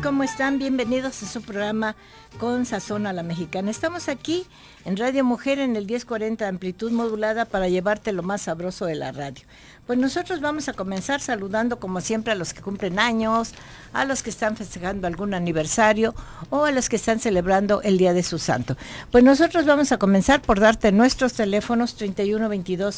¿cómo están? Bienvenidos a su programa con Sazón a la Mexicana. Estamos aquí en Radio Mujer en el 1040 amplitud modulada para llevarte lo más sabroso de la radio. Pues nosotros vamos a comenzar saludando como siempre a los que cumplen años, a los que están festejando algún aniversario o a los que están celebrando el Día de su Santo. Pues nosotros vamos a comenzar por darte nuestros teléfonos 31 22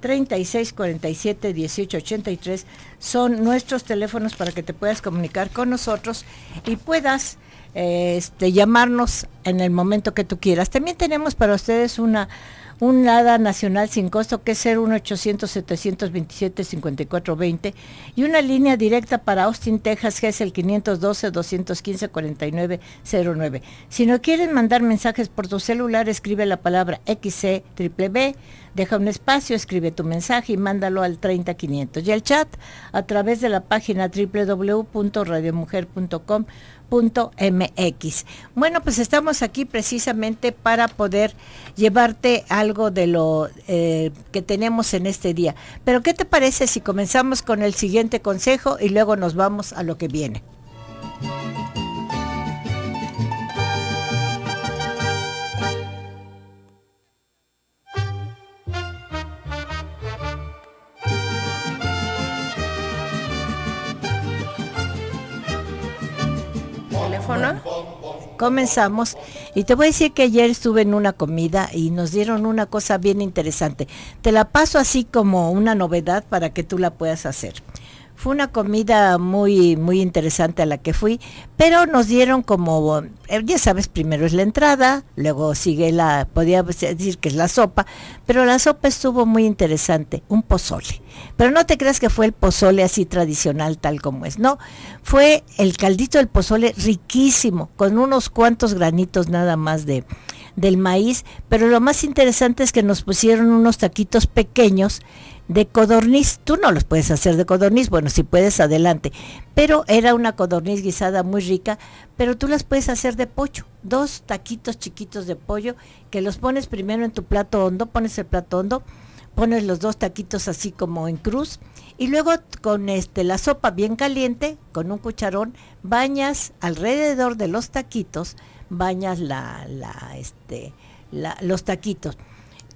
3647 90 Son nuestros teléfonos para que te puedas comunicar con nosotros y puedas eh, este, llamarnos en el momento que tú quieras. También tenemos para ustedes una un nada nacional sin costo que es 01800-727-5420 y una línea directa para Austin, Texas que es el 512-215-4909. Si no quieren mandar mensajes por tu celular, escribe la palabra XCBB, deja un espacio, escribe tu mensaje y mándalo al 30500. Y el chat a través de la página www.radiomujer.com mx Bueno, pues estamos aquí precisamente para poder llevarte algo de lo eh, que tenemos en este día. Pero ¿qué te parece si comenzamos con el siguiente consejo y luego nos vamos a lo que viene? Comenzamos. Y te voy a decir que ayer estuve en una comida y nos dieron una cosa bien interesante. Te la paso así como una novedad para que tú la puedas hacer. Fue una comida muy, muy interesante a la que fui, pero nos dieron como, eh, ya sabes, primero es la entrada, luego sigue la, podía decir que es la sopa, pero la sopa estuvo muy interesante, un pozole. Pero no te creas que fue el pozole así tradicional tal como es, no, fue el caldito del pozole riquísimo, con unos cuantos granitos nada más de, del maíz, pero lo más interesante es que nos pusieron unos taquitos pequeños, de codorniz. Tú no los puedes hacer de codorniz, bueno, si puedes, adelante. Pero era una codorniz guisada muy rica, pero tú las puedes hacer de pollo. Dos taquitos chiquitos de pollo que los pones primero en tu plato hondo, pones el plato hondo, pones los dos taquitos así como en cruz y luego con este la sopa bien caliente, con un cucharón, bañas alrededor de los taquitos, bañas la, la, este, los taquitos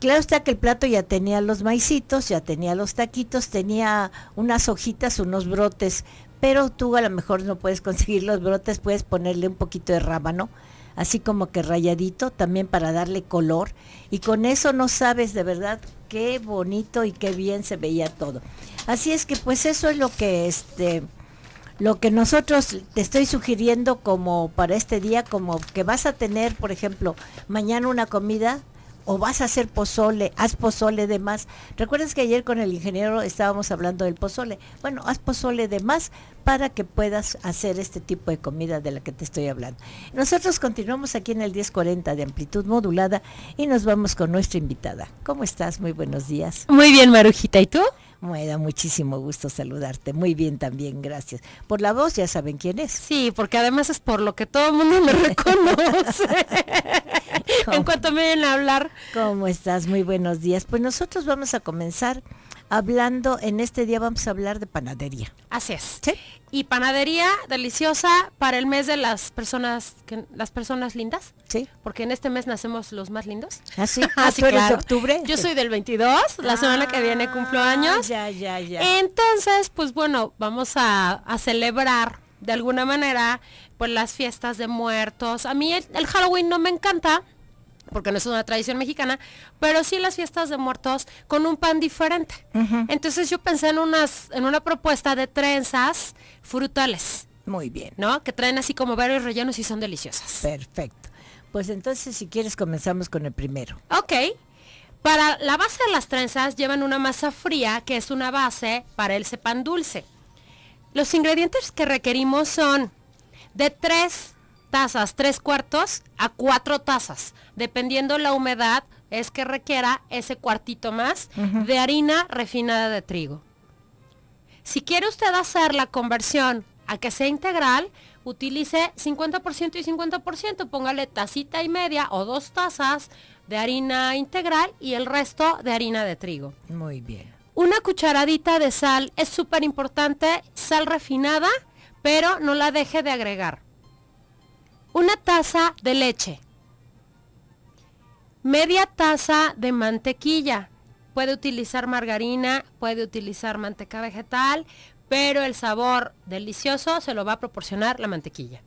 Claro está que el plato ya tenía los maicitos, ya tenía los taquitos, tenía unas hojitas, unos brotes, pero tú a lo mejor no puedes conseguir los brotes, puedes ponerle un poquito de rábano, así como que rayadito, también para darle color. Y con eso no sabes de verdad qué bonito y qué bien se veía todo. Así es que pues eso es lo que este lo que nosotros te estoy sugiriendo como para este día, como que vas a tener, por ejemplo, mañana una comida o vas a hacer pozole, haz pozole de más. ¿Recuerdas que ayer con el ingeniero estábamos hablando del pozole? Bueno, haz pozole de más para que puedas hacer este tipo de comida de la que te estoy hablando. Nosotros continuamos aquí en el 1040 de amplitud modulada y nos vamos con nuestra invitada. ¿Cómo estás? Muy buenos días. Muy bien, Marujita. ¿Y tú? Me da muchísimo gusto saludarte. Muy bien también, gracias. Por la voz ya saben quién es. Sí, porque además es por lo que todo el mundo me reconoce. en cuanto me den a hablar. ¿Cómo estás? Muy buenos días. Pues nosotros vamos a comenzar hablando, en este día vamos a hablar de panadería. Así es. Y panadería deliciosa para el mes de las personas, que, las personas lindas. Sí. Porque en este mes nacemos los más lindos. Ah, ah Así que octubre? Yo soy del 22, la ah, semana que viene cumplo años. Ya, ya, ya. Entonces, pues bueno, vamos a, a celebrar de alguna manera, pues las fiestas de muertos. A mí el Halloween no me encanta porque no es una tradición mexicana, pero sí las fiestas de muertos con un pan diferente. Entonces yo pensé en, unas, en una propuesta de trenzas frutales. Muy bien. ¿No? Que traen así como varios rellenos y son deliciosas. Perfecto. Pues entonces si quieres comenzamos con el primero. Ok. Para la base de las trenzas llevan una masa fría que es una base para el cepan dulce. Los ingredientes que requerimos son de tres tazas, tres cuartos a cuatro tazas dependiendo la humedad, es que requiera ese cuartito más de harina refinada de trigo. Si quiere usted hacer la conversión a que sea integral, utilice 50% y 50%, póngale tacita y media o dos tazas de harina integral y el resto de harina de trigo. Muy bien. Una cucharadita de sal es súper importante, sal refinada, pero no la deje de agregar. Una taza de leche media taza de mantequilla. Puede utilizar margarina, puede utilizar manteca vegetal, pero el sabor delicioso se lo va a proporcionar la mantequilla.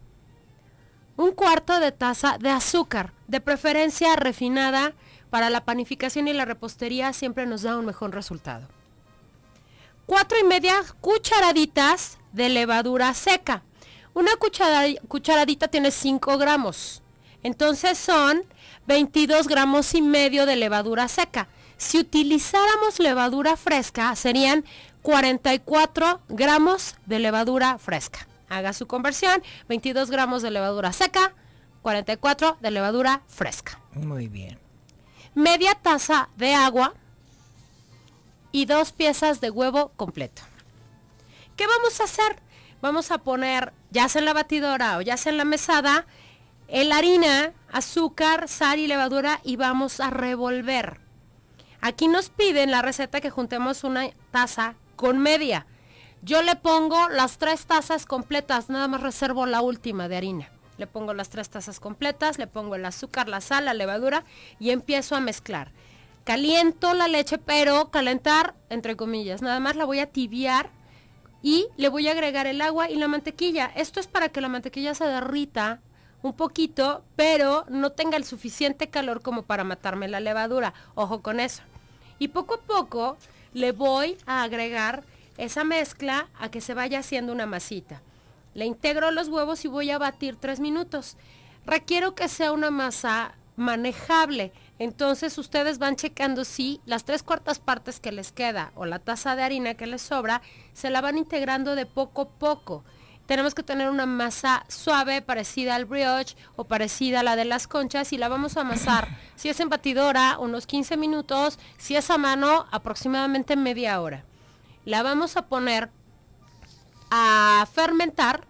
Un cuarto de taza de azúcar, de preferencia refinada, para la panificación y la repostería siempre nos da un mejor resultado. Cuatro y media cucharaditas de levadura seca. Una cucharadita tiene 5 gramos. Entonces son 22 gramos y medio de levadura seca. Si utilizáramos levadura fresca, serían 44 gramos de levadura fresca. Haga su conversión, 22 gramos de levadura seca, 44 de levadura fresca. Muy bien. Media taza de agua y dos piezas de huevo completo. ¿Qué vamos a hacer? Vamos a poner, ya sea en la batidora o ya sea en la mesada, el harina, azúcar, sal y levadura y vamos a revolver. Aquí nos piden la receta que juntemos una taza con media. Yo le pongo las tres tazas completas, nada más reservo la última de harina. Le pongo las tres tazas completas, le pongo el azúcar, la sal, la levadura y empiezo a mezclar. Caliento la leche, pero calentar entre comillas. Nada más la voy a tibiar y le voy a agregar el agua y la mantequilla. Esto es para que la mantequilla se derrita un poquito, pero no tenga el suficiente calor como para matarme la levadura. Ojo con eso. Y poco a poco le voy a agregar esa mezcla a que se vaya haciendo una masita. Le integro los huevos y voy a batir tres minutos. Requiero que sea una masa manejable. Entonces ustedes van checando si las tres cuartas partes que les queda o la taza de harina que les sobra se la van integrando de poco a poco tenemos que tener una masa suave parecida al brioche o parecida a la de las conchas y la vamos a amasar. Si es en batidora, unos 15 minutos, si es a mano, aproximadamente media hora. La vamos a poner a fermentar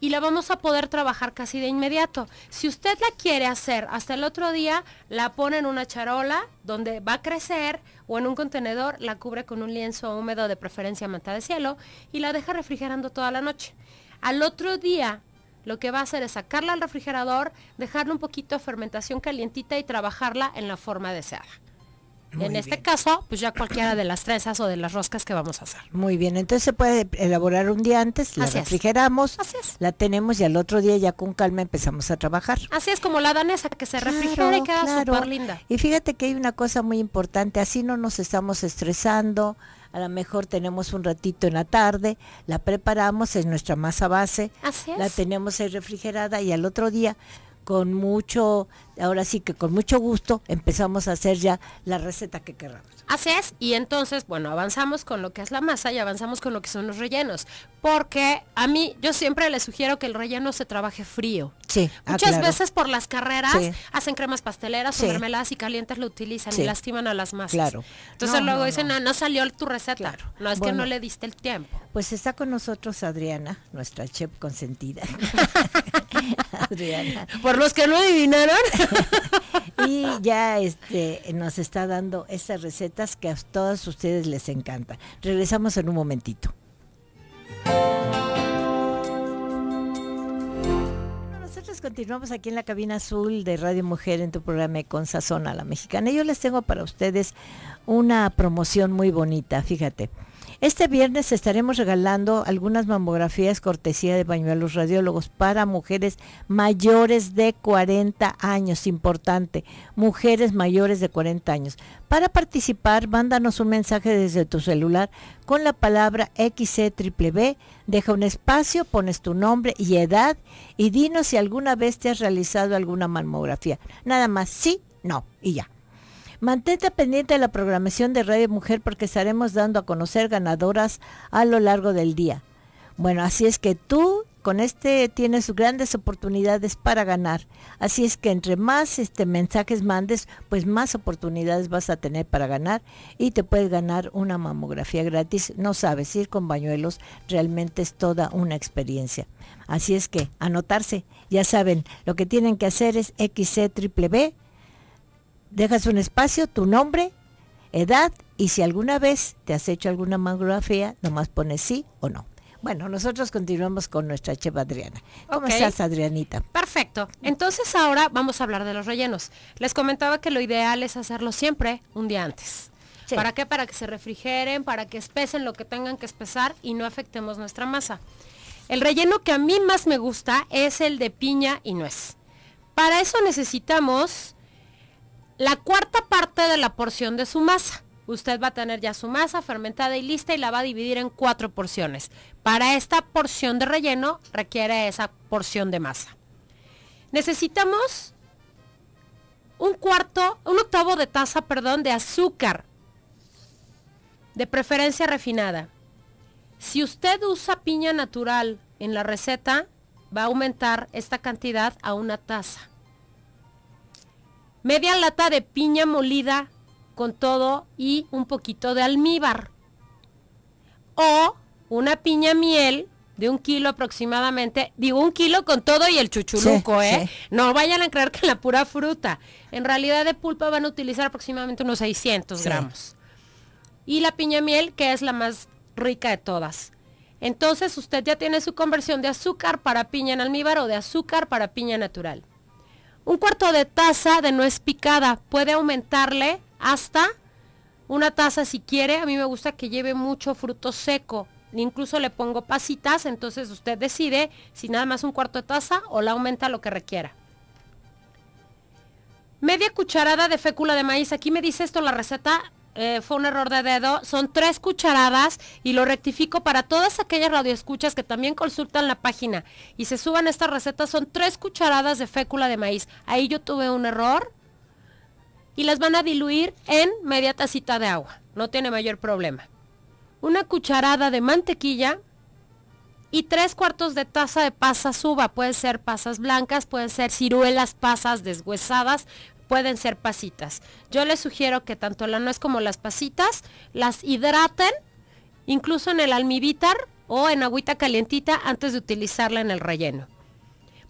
y la vamos a poder trabajar casi de inmediato. Si usted la quiere hacer hasta el otro día, la pone en una charola donde va a crecer o en un contenedor, la cubre con un lienzo húmedo de preferencia manta de cielo y la deja refrigerando toda la noche. Al otro día lo que va a hacer es sacarla al refrigerador, dejarle un poquito de fermentación calientita y trabajarla en la forma deseada en este caso, pues ya cualquiera de las trenzas o de las roscas que vamos a hacer. Muy bien, entonces se puede elaborar un día antes, la refrigeramos, la tenemos y al otro día ya con calma empezamos a trabajar. Así es como la danesa que se refrigera y queda súper linda. Y fíjate que hay una cosa muy importante, así no nos estamos estresando, a lo mejor tenemos un ratito en la tarde, la preparamos, es nuestra masa base, la tenemos ahí refrigerada y al otro día con mucho, ahora sí que con mucho gusto empezamos a hacer ya la receta que queramos. Así es, y entonces, bueno, avanzamos con lo que es la masa y avanzamos con lo que son los rellenos, porque a mí yo siempre le sugiero que el relleno se trabaje frío. Sí. Ah, Muchas veces por las carreras hacen cremas pasteleras o mermeladas y calientes lo utilizan y lastiman a las masas. Claro. Entonces luego dicen, no. no. salió tu receta. Claro. No, es que no le diste el tiempo. Pues está con nosotros Adriana, nuestra chef consentida. Adriana. Por los que no adivinaron. y ya este nos está dando estas recetas que a todos ustedes les encanta. Regresamos en un momentito. Nosotros continuamos aquí en la cabina azul de Radio Mujer en tu programa Con Sazón a la Mexicana. Y yo les tengo para ustedes una promoción muy bonita, fíjate. Este viernes estaremos regalando algunas mamografías cortesía de Pañuelos Radiólogos para mujeres mayores de 40 años, importante, mujeres mayores de 40 años. Para participar, mándanos un mensaje desde tu celular con la palabra XCBB, deja un espacio, pones tu nombre y edad y dinos si alguna vez te has realizado alguna mamografía. Nada más sí, no y ya. Mantente pendiente de la programación de Radio Mujer porque estaremos dando a conocer ganadoras a lo largo del día. Bueno, así es que tú con este tienes grandes oportunidades para ganar. Así es que entre más este, mensajes mandes, pues más oportunidades vas a tener para ganar y te puedes ganar una mamografía gratis. No sabes, ir con bañuelos realmente es toda una experiencia. Así es que anotarse, ya saben, lo que tienen que hacer es b dejas un espacio, tu nombre, edad y si alguna vez te has hecho alguna mamografía, nomás pones sí o no. Bueno, nosotros continuamos con nuestra Cheva Adriana. ¿Cómo estás, Adrianita? Perfecto. Entonces ahora vamos a hablar de los rellenos. Les comentaba que lo ideal es hacerlo siempre un día antes. ¿Para qué? Para que se refrigeren, para que espesen lo que tengan que espesar y no afectemos nuestra masa. El relleno que a mí más me gusta es el de piña y nuez. Para eso necesitamos la cuarta parte de la porción de su masa. Usted va a tener ya su masa fermentada y lista y la va a dividir en cuatro porciones. Para esta porción de relleno requiere esa porción de masa. Necesitamos un cuarto, un octavo de taza, perdón, de azúcar, de preferencia refinada. Si usted usa piña natural en la receta, va a aumentar esta cantidad a una taza media lata de piña molida con todo y un poquito de almíbar. O una piña miel de un kilo aproximadamente, digo un kilo con todo y el chuchuluco, ¿eh? No vayan a creer que la pura fruta. En realidad de pulpa van a utilizar aproximadamente unos 600 gramos. Y la piña miel, que es la más rica de todas. Entonces usted ya tiene su conversión de azúcar para piña en almíbar o de azúcar para piña natural. Un cuarto de taza de nuez picada. Puede aumentarle hasta una taza si quiere. A mí me gusta que lleve mucho fruto seco. Incluso le pongo pasitas, entonces usted decide si nada más un cuarto de taza o la aumenta lo que requiera. Media cucharada de fécula de maíz. Aquí me dice esto la receta eh, fue un error de dedo, son tres cucharadas y lo rectifico para todas aquellas radioescuchas que también consultan la página y se suban estas recetas, son tres cucharadas de fécula de maíz. Ahí yo tuve un error y las van a diluir en media tacita de agua, no tiene mayor problema. Una cucharada de mantequilla y tres cuartos de taza de pasas uva, pueden ser pasas blancas, pueden ser ciruelas, pasas deshuesadas, pueden ser pasitas. Yo les sugiero que tanto la nuez como las pasitas las hidraten, incluso en el almíbar o en agüita calientita antes de utilizarla en el relleno.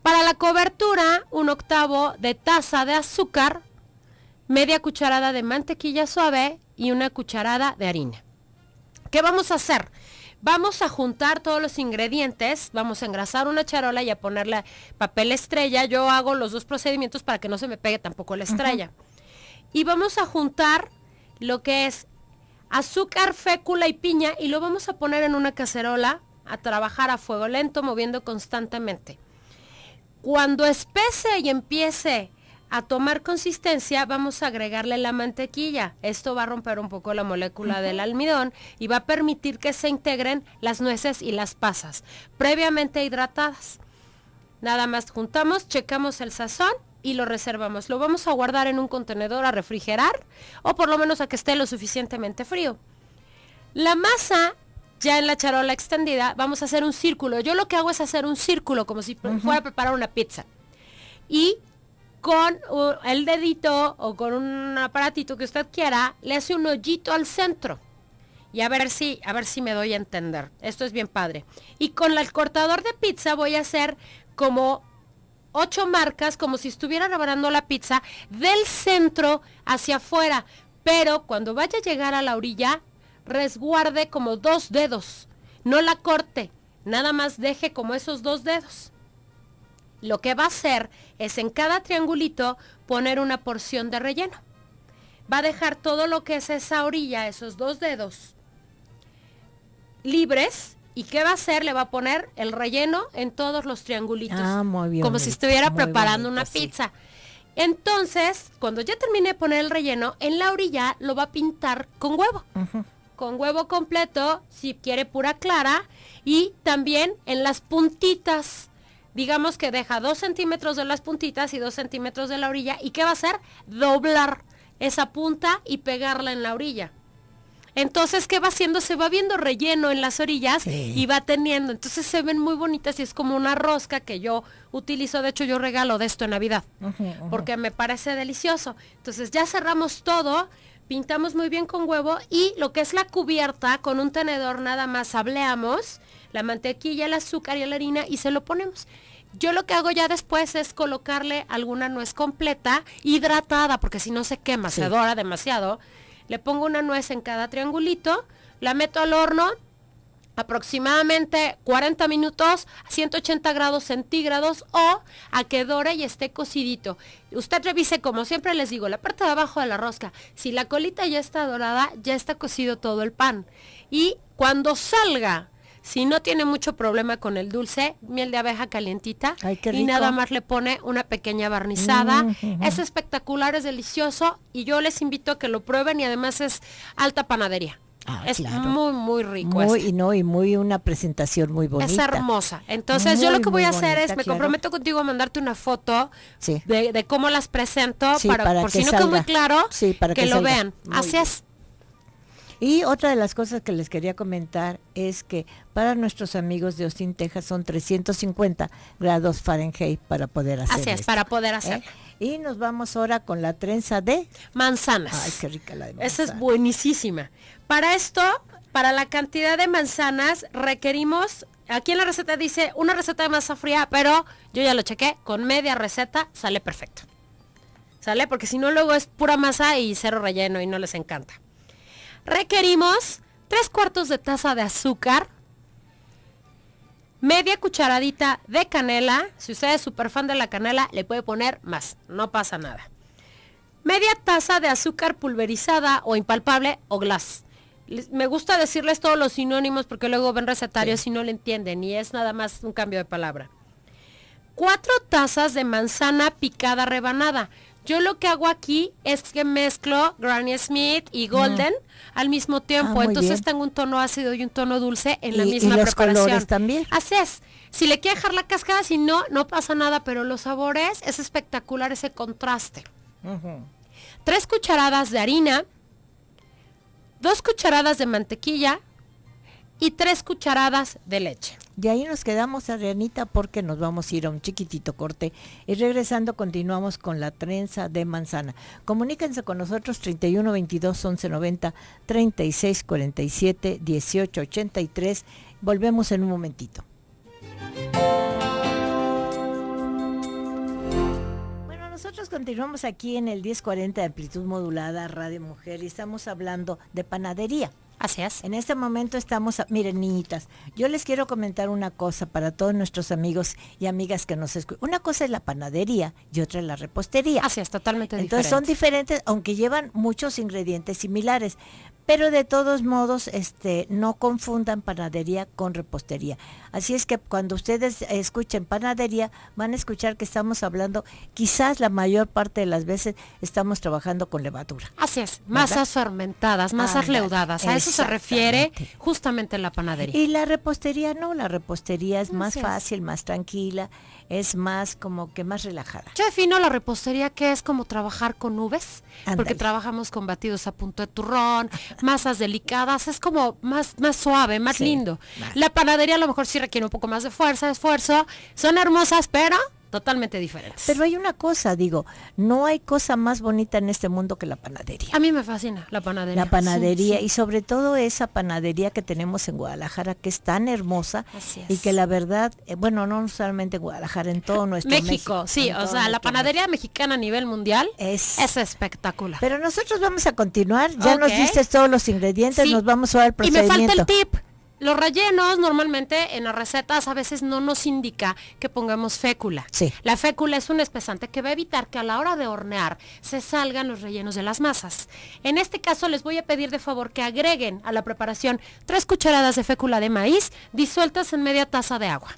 Para la cobertura, un octavo de taza de azúcar, media cucharada de mantequilla suave y una cucharada de harina. ¿Qué vamos a hacer? Vamos a juntar todos los ingredientes, vamos a engrasar una charola y a ponerle papel estrella. Yo hago los dos procedimientos para que no se me pegue tampoco la estrella. Y vamos a juntar lo que es azúcar, fécula y piña y lo vamos a poner en una cacerola a trabajar a fuego lento, moviendo constantemente. Cuando espese y empiece a tomar consistencia vamos a agregarle la mantequilla. Esto va a romper un poco la molécula del almidón y va a permitir que se integren las nueces y las pasas previamente hidratadas. Nada más juntamos, checamos el sazón y lo reservamos. Lo vamos a guardar en un contenedor a refrigerar o por lo menos a que esté lo suficientemente frío. La masa ya en la charola extendida vamos a hacer un círculo. Yo lo que hago es hacer un círculo como si fuera a preparar una pizza. Y con el dedito o con un aparatito que usted quiera, le hace un hoyito al centro. Y a ver si, a ver si me doy a entender. Esto es bien padre. Y con el cortador de pizza voy a hacer como ocho marcas, como si estuviera rebanando la pizza del centro hacia afuera. Pero cuando vaya a llegar a la orilla, resguarde como dos dedos. No la corte, nada más deje como esos dos dedos lo que va a hacer es en cada triangulito poner una porción de relleno. Va a dejar todo lo que es esa orilla, esos dos dedos, libres. ¿Y qué va a hacer? Le va a poner el relleno en todos los triangulitos. Ah, muy bien. Como si estuviera preparando una pizza. Entonces, cuando ya termine de poner el relleno, en la orilla lo va a pintar con huevo. Con huevo completo, si quiere pura clara. Y también en las puntitas digamos que deja dos centímetros de las puntitas y dos centímetros de la orilla. ¿Y qué va a hacer? Doblar esa punta y pegarla en la orilla. Entonces, ¿qué va haciendo? Se va viendo relleno en las orillas y va teniendo. Entonces se ven muy bonitas y es como una rosca que yo utilizo. De hecho, yo regalo de esto en Navidad porque me parece delicioso. Entonces ya cerramos todo, pintamos muy bien con huevo y lo que es la cubierta con un tenedor nada más hableamos la mantequilla, el azúcar y la harina y se lo ponemos. Yo lo que hago ya después es colocarle alguna nuez completa, hidratada, porque si no se quema, se dora demasiado. Le pongo una nuez en cada triangulito, la meto al horno aproximadamente 40 minutos a 180 grados centígrados o a que dore y esté cocidito. Usted revise, como siempre les digo, la parte de abajo de la rosca. Si la colita ya está dorada, ya está cocido todo el pan. Y cuando salga si no tiene mucho problema con el dulce, miel de abeja calientita y nada más le pone una pequeña barnizada. Mm, es espectacular, es delicioso y yo les invito a que lo prueben y además es alta panadería. Ah, es muy, muy rico. Muy, este. y no, y muy una presentación muy bonita. Es hermosa. Entonces, yo lo que voy a hacer es, me comprometo contigo a mandarte una foto de, cómo las presento, para, por si no muy claro, que, lo vean. Así es. Y otra de las cosas que les quería comentar es que para nuestros amigos de Austin, Texas, son 350 grados Fahrenheit para poder hacer. Así es, para poder ¿eh? hacer. Y nos vamos ahora con la trenza de manzanas. Ay, qué rica la de manzanas. Esa es buenísima. Para esto, para la cantidad de manzanas requerimos aquí en la receta dice una receta de masa fría, pero yo ya lo chequé, con media receta sale perfecto. ¿Sale? Porque si no luego es pura masa y cero relleno y no les encanta. Requerimos 3 cuartos de taza de azúcar, media cucharadita de canela. Si usted es súper fan de la canela, le puede poner más, no pasa nada. Media taza de azúcar pulverizada o impalpable o glass. me gusta decirles todos los sinónimos porque luego ven recetarios y no le entienden y es nada más un cambio de palabra. Cuatro tazas de manzana picada rebanada. Yo lo que hago aquí es que mezclo Granny Smith y mm. Golden al mismo ah, tiempo. Entonces tengo un tono ácido y un tono dulce en la misma y los preparación. también. Así es. Si le quiere dejar la cascada, si no, no pasa nada, pero los sabores es espectacular ese contraste. Tres cucharadas de harina, dos cucharadas de mantequilla y tres cucharadas de leche. De ahí nos quedamos, Adrianita, porque nos vamos a ir a un chiquitito corte. Y regresando continuamos con la trenza de manzana. Comuníquense con nosotros 31 22 11 90 36 47 18 83. Volvemos en un momentito. Bueno, Nosotros continuamos aquí en el 1040 de amplitud modulada Radio Mujer y estamos hablando de panadería. Así es. En este momento estamos, a, miren niñitas, yo les quiero comentar una cosa para todos nuestros amigos y amigas que nos escuchan. Una cosa es la panadería y otra es la repostería. Así es, totalmente Entonces son diferentes, aunque llevan muchos ingredientes similares. Pero de todos modos, este, no confundan panadería con repostería. Así es que cuando ustedes escuchen panadería, van a escuchar que estamos hablando, quizás la mayor parte de las veces estamos trabajando con levadura. Así es, masas fermentadas, masas leudadas. A eso se refiere justamente la panadería. Y la repostería no, la repostería es más fácil, más tranquila, es más como que más relajada. Yo defino la repostería que es como trabajar con nubes, porque trabajamos con batidos a punto de turrón, masas delicadas, es como más, más suave, más lindo. La panadería a lo mejor sí requiere un poco más de fuerza, esfuerzo, son hermosas, pero totalmente diferente Pero hay una cosa, digo, no hay cosa más bonita en este mundo que la panadería. A mí me fascina la panadería. La panadería y sobre todo esa panadería que tenemos en Guadalajara que es tan hermosa y que la verdad, eh, bueno, no solamente en Guadalajara, en todo nuestro México. México sí, o sea, la panadería mexicana a nivel mundial es, espectacular. Pero nosotros vamos a continuar, ya nos diste todos los ingredientes, nos vamos a ver el Y me falta el tip. Los rellenos normalmente en las recetas a veces no nos indica que pongamos fécula. La fécula es un espesante que va a evitar que a la hora de hornear se salgan los rellenos de las masas. En este caso les voy a pedir de favor que agreguen a la preparación tres cucharadas de fécula de maíz disueltas en media taza de agua.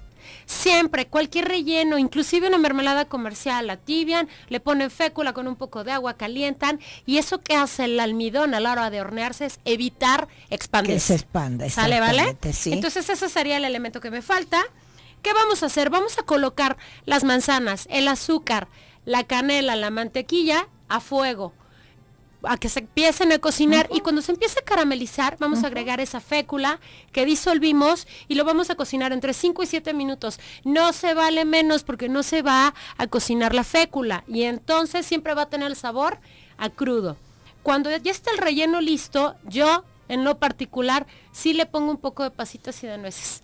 Siempre, cualquier relleno, inclusive una mermelada comercial, la tibian, le ponen fécula con un poco de agua, calientan y eso que hace el almidón a la hora de hornearse es evitar expandirse. Que se expande ¿Sale, vale? Entonces ese sería el elemento que me falta. ¿Qué vamos a hacer? Vamos a colocar las manzanas, el azúcar, la canela, la mantequilla a fuego a que se empiecen a cocinar y cuando se empiece a caramelizar vamos a agregar esa fécula que disolvimos y lo vamos a cocinar entre 5 y 7 minutos. No se vale menos porque no se va a cocinar la fécula y entonces siempre va a tener el sabor a crudo. Cuando ya está el relleno listo, yo en lo particular sí le pongo un poco de pasitas y de nueces.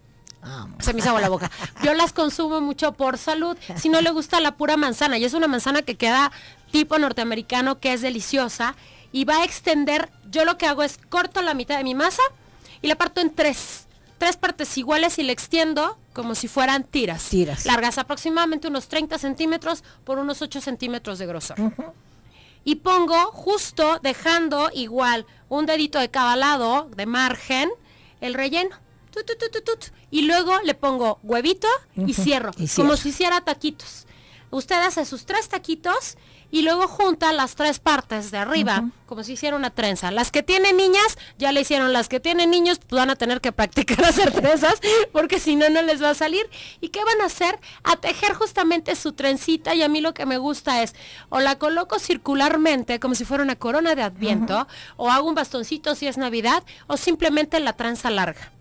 Se me hizo la boca. Yo las consumo mucho por salud. Si no le gusta la pura manzana, y es una manzana que queda tipo norteamericano que es deliciosa y va a extender, yo lo que hago es corto la mitad de mi masa y la parto en tres, tres partes iguales y le extiendo como si fueran tiras. Tiras. Largas aproximadamente unos 30 centímetros por unos 8 centímetros de grosor. Y pongo justo dejando igual un dedito de cada lado de margen el relleno. y luego le pongo huevito y cierro, como si hiciera taquitos. Usted hace sus tres taquitos y luego junta las tres partes de arriba, como si hiciera una trenza. Las que tienen niñas ya le hicieron, las que tienen niños pues, van a tener que practicar hacer trenzas porque si no, no les va a salir. ¿Y qué van a hacer? A tejer justamente su trencita y a mí lo que me gusta es o la coloco circularmente como si fuera una corona de adviento o hago un bastoncito si es Navidad o simplemente la trenza larga.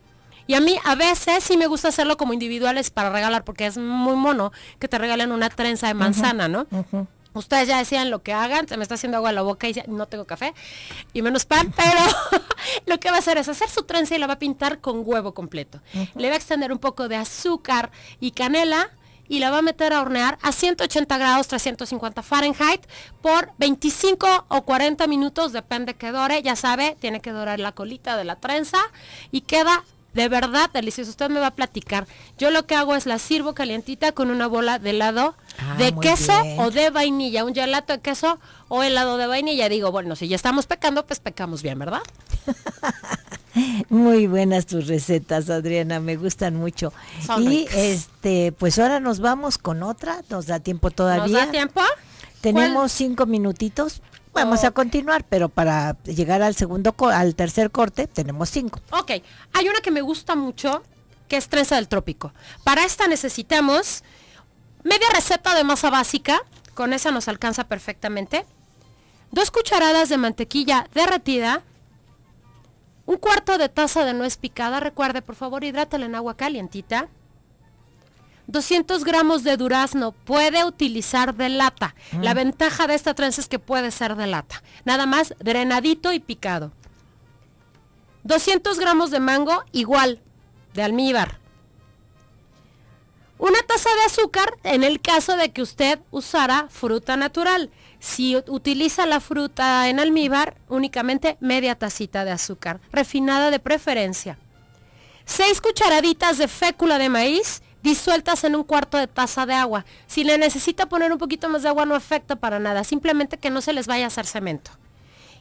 Y a mí a veces sí me gusta hacerlo como individuales para regalar, porque es muy mono que te regalen una trenza de manzana, ¿no? ustedes ya decían lo que hagan, se me está haciendo agua la boca y ya no tengo café y menos pan, pero lo que va a hacer es hacer su trenza y la va a pintar con huevo completo. Le va a extender un poco de azúcar y canela y la va a meter a hornear a 180 grados 350 Fahrenheit por 25 o 40 minutos, depende que dore, ya sabe, tiene que dorar la colita de la trenza y queda de verdad, delicioso. Usted me va a platicar. Yo lo que hago es la sirvo calientita con una bola de helado ah, de queso o de vainilla. Un gelato de queso o helado de vainilla. Digo, bueno, si ya estamos pecando, pues pecamos bien, ¿verdad? Muy buenas tus recetas, Adriana, me gustan mucho. y este, pues ahora nos vamos con otra, nos da tiempo todavía. ¿Nos da tiempo? Tenemos cinco minutitos Vamos a continuar, pero para llegar al segundo, al tercer corte, tenemos cinco. Ok, hay una que me gusta mucho, que es trenza del trópico. Para esta necesitamos media receta de masa básica, con esa nos alcanza perfectamente. Dos cucharadas de mantequilla derretida, un cuarto de taza de nuez picada, recuerde por favor hidrátala en agua calientita, 200 gramos de durazno puede utilizar de lata. Mm. La ventaja de esta trenza es que puede ser de lata. Nada más drenadito y picado. 200 gramos de mango igual, de almíbar. Una taza de azúcar en el caso de que usted usara fruta natural. Si utiliza la fruta en almíbar, únicamente media tacita de azúcar, refinada de preferencia. 6 cucharaditas de fécula de maíz disueltas en un cuarto de taza de agua. Si le necesita poner un poquito más de agua no afecta para nada, simplemente que no se les vaya a hacer cemento.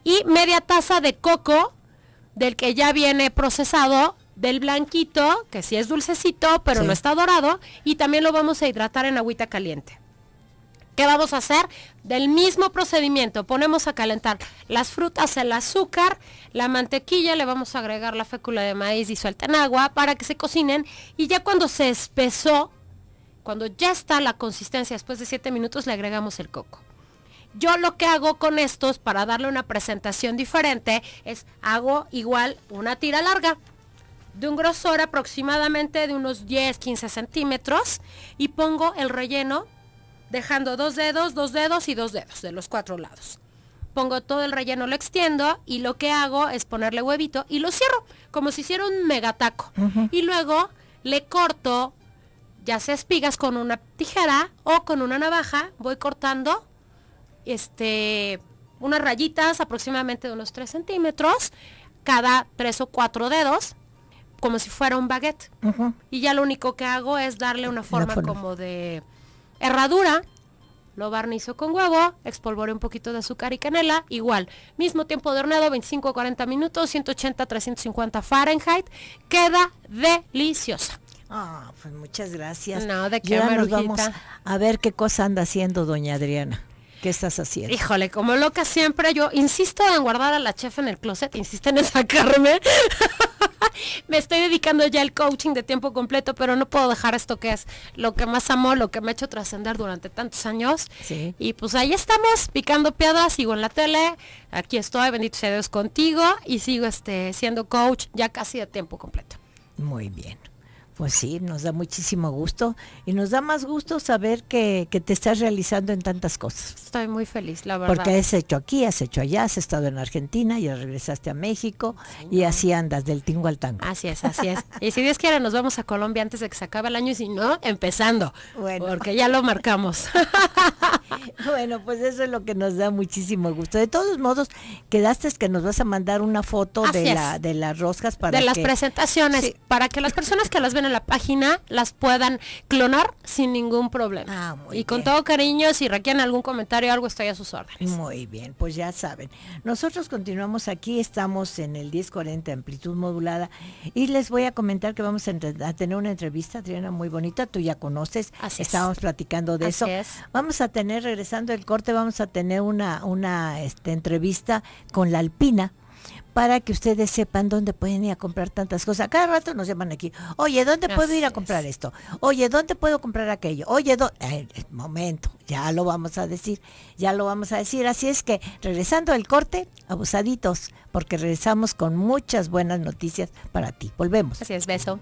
Y media taza de coco, del que ya viene procesado, del blanquito, que sí es dulcecito, pero no está dorado, y también lo vamos a hidratar en agüita caliente. ¿Qué vamos a hacer? Del mismo procedimiento, ponemos a calentar las frutas, el azúcar, la mantequilla, le vamos a agregar la fécula de maíz disuelta en agua para que se cocinen y ya cuando se espesó, cuando ya está la consistencia después de 7 minutos, le agregamos el coco. Yo lo que hago con estos para darle una presentación diferente es hago igual una tira larga de un grosor aproximadamente de unos 10-15 centímetros y pongo el relleno dejando dos dedos, dos dedos y dos dedos de los cuatro lados. Pongo todo el relleno, lo extiendo y lo que hago es ponerle huevito y lo cierro, como si hiciera un megataco. taco. Y luego le corto, ya sea espigas con una tijera o con una navaja, voy cortando este, unas rayitas aproximadamente de unos 3 centímetros, cada tres o cuatro dedos, como si fuera un baguette. Y ya lo único que hago es darle una forma. como de herradura, lo barnizo con huevo, expolvoreo un poquito de azúcar y canela, igual. Mismo tiempo de horneado, 25 a 40 minutos, 180 a 350 Fahrenheit. Queda deliciosa. Ah, pues muchas gracias. No, de qué, ya vamos a ver qué cosa anda haciendo doña Adriana. ¿Qué estás haciendo. Híjole, como loca siempre, yo insisto en guardar a la chef en el closet, insisto en sacarme. me estoy dedicando ya al coaching de tiempo completo, pero no puedo dejar esto que es lo que más amo, lo que me ha hecho trascender durante tantos años. Sí. Y pues ahí estamos, picando piedras, sigo en la tele, aquí estoy, bendito sea Dios contigo, y sigo este, siendo coach ya casi de tiempo completo. Muy bien. Pues sí, nos da muchísimo gusto y nos da más gusto saber que, te estás realizando en tantas cosas. Estoy muy feliz, la verdad. Porque has hecho aquí, has hecho allá, has estado en Argentina, ya regresaste a México y así andas del tingo al tango. Así es, así es. y si Dios quiere nos vamos a Colombia antes de que se acabe el año y si no, empezando. Bueno. Porque ya lo marcamos. bueno, pues eso es lo que nos da muchísimo gusto. De todos modos, quedaste que nos vas a mandar una foto de, la, de las roscas para... De las presentaciones, para que las personas que las ven la página las puedan clonar sin ningún problema. Ah, y con todo cariño, si requieren algún comentario algo, estoy a sus órdenes. Muy bien, pues ya saben. Nosotros continuamos aquí, estamos en el 1040 amplitud modulada y les voy a comentar que vamos a, tener una entrevista, Adriana, muy bonita, tú ya conoces, estábamos platicando de eso. Vamos a tener, regresando el corte, vamos a tener una, una este, entrevista con la Alpina para que ustedes sepan dónde pueden ir a comprar tantas cosas. Cada rato nos llaman aquí, oye, ¿dónde puedo ir a comprar esto? Oye, ¿dónde puedo comprar aquello? Oye, ¿dónde? momento, ya lo vamos a decir, ya lo vamos a decir. Así es que, regresando al corte, abusaditos, porque regresamos con muchas buenas noticias para ti. Volvemos. Así es, beso.